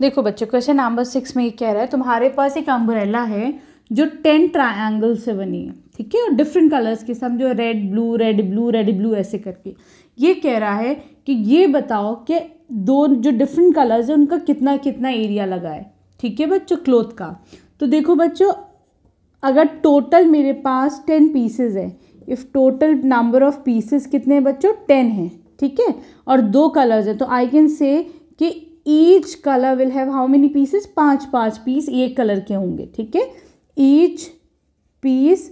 देखो बच्चों question number six में ये कह रहा है तुम्हारे पास एक अम्ब्रेला है जो टेन ट्राइंगल से बनी है ठीक है और डिफरेंट कलर्स के समझो red blue red blue red blue ऐसे करके ये कह रहा है कि ये बताओ कि दो जो डिफरेंट कलर्स हैं उनका कितना कितना एरिया लगा है ठीक है बच्चों क्लोथ का तो देखो बच्चों अगर टोटल मेरे पास टेन पीसेज है if total number of pieces कितने बच्चों टेन हैं ठीक है और दो कलर्स हैं तो आई कैन से कि each colour will have how many pieces पांच पांच पीस एक कलर के होंगे ठीक है each piece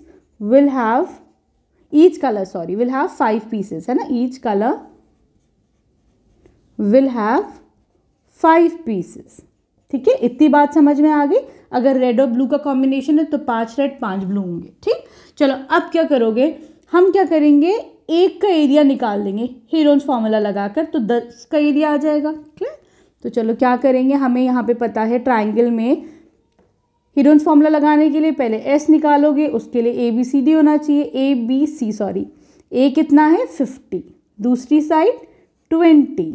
will have each colour sorry will have five pieces है ना each colour will have five pieces ठीक है इतनी बात समझ में आ गई अगर रेड और ब्लू का कॉम्बिनेशन है तो पांच रेड पांच ब्लू होंगे ठीक चलो अब क्या करोगे हम क्या करेंगे एक का एरिया निकाल देंगे हीरोन्स फॉर्मूला लगाकर तो दस का एरिया आ जाएगा क्लियर तो चलो क्या करेंगे हमें यहाँ पे पता है ट्राइंगल में हिरोन्स फॉर्मूला लगाने के लिए पहले एस निकालोगे उसके लिए ए बी सी डी होना चाहिए ए बी सी सॉरी ए कितना है फिफ्टी दूसरी side twenty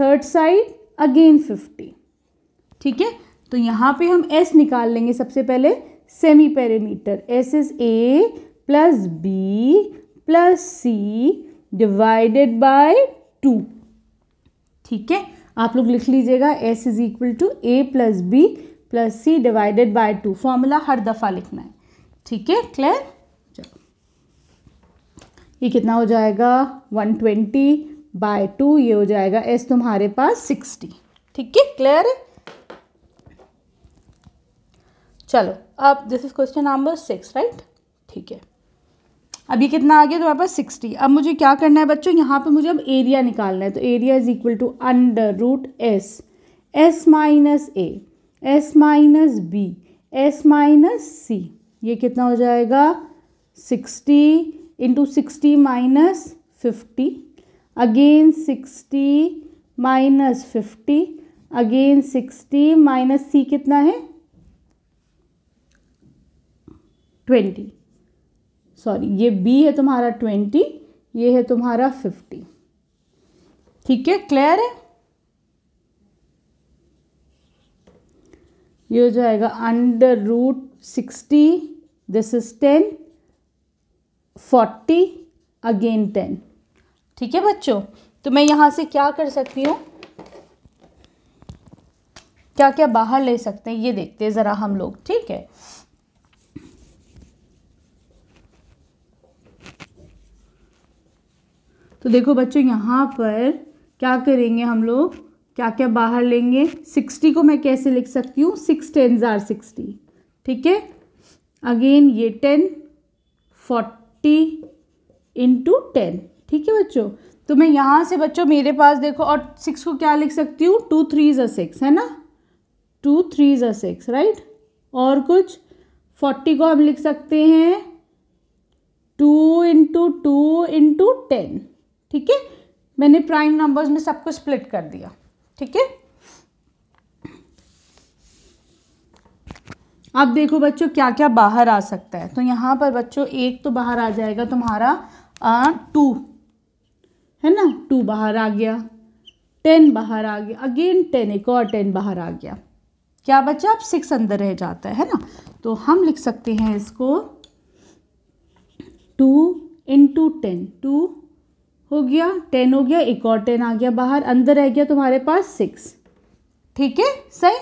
third side again fifty ठीक है तो यहाँ पे हम एस निकाल लेंगे सबसे पहले semi perimeter S is A plus B plus C divided by two ठीक है आप लोग लिख लीजिएगा S is equal to A plus B plus C divided by two formula हर दफ़ा लिखना है ठीक है क्लियर चलो ये कितना हो जाएगा वन ट्वेंटी बाय टू ये हो जाएगा एस तुम्हारे पास सिक्सटी ठीक है क्लियर है चलो अब this is question number six right ठीक है अब ये कितना आ गया तुम्हारे पास सिक्सटी अब मुझे क्या करना है बच्चों यहाँ पे मुझे अब एरिया निकालना है तो area is equal to under root S S minus A S minus B S minus C ये कितना हो जाएगा sixty into sixty minus fifty again sixty minus fifty again sixty minus C कितना है ट्वेंटी सॉरी ये B है तुम्हारा twenty ये है तुम्हारा फिफ्टी ठीक है क्लियर है ये हो जाएगा under root sixty this is ten forty again ten ठीक है बच्चों तो मैं यहां से क्या कर सकती हूँ क्या क्या बाहर ले सकते हैं ये देखते हैं ज़रा हम लोग ठीक है तो देखो बच्चों यहाँ पर क्या करेंगे हम लोग क्या क्या बाहर लेंगे सिक्सटी को मैं कैसे लिख सकती हूँ सिक्स टेन ज़ार सिक्सटी ठीक है अगेन ये टेन फोर्टी इंटू टेन ठीक है बच्चों तो मैं यहाँ से बच्चों मेरे पास देखो और सिक्स को क्या लिख सकती हूँ टू थ्री ज सिक्स है ना टू थ्री ज सिक्स राइट और कुछ फोर्टी को हम लिख सकते हैं two into two into ten ठीक है मैंने प्राइम नंबर्स में सबको स्प्लिट कर दिया ठीक है अब देखो बच्चों क्या क्या बाहर आ सकता है तो यहाँ पर बच्चों एक तो बाहर आ जाएगा तुम्हारा आ, टू है ना टू बाहर आ गया टेन बाहर आ गया अगेन टेन एक और टेन बाहर आ गया क्या बच्चा अब सिक्स अंदर रह जाता है, है ना तो हम लिख सकते हैं इसको टू इंटू टेन टू हो गया टेन हो गया एक और टेन आ गया बाहर अंदर रह गया तुम्हारे पास सिक्स ठीक है सही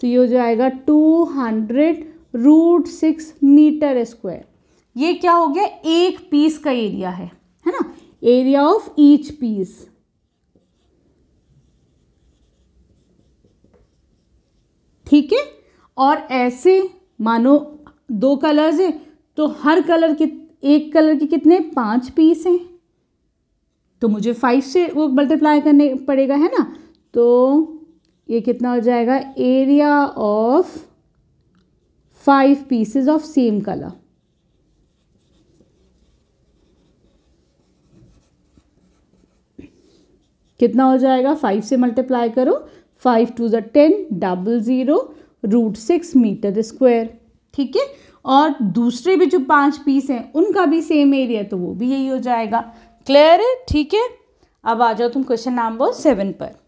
तो ये हो जाएगा two hundred root six metre square ये क्या हो गया एक पीस का एरिया है है ना एरिया ऑफ ईच पीस ठीक है और ऐसे मानो दो कलर्स है तो हर कलर के एक कलर के कितने पांच पीस हैं तो मुझे फाइव से वो मल्टीप्लाई करने पड़ेगा है ना तो ये कितना हो जाएगा area of five pieces of same colour कितना हो जाएगा फाइव से मल्टीप्लाई करो फाइव टू जो ten double zero root six metre square ठीक है और दूसरे भी जो पांच पीस हैं उनका भी सेम एरिया तो वो भी यही हो जाएगा क्लियर है ठीक है अब आ जाओ तुम क्वेश्चन नंबर सेवन पर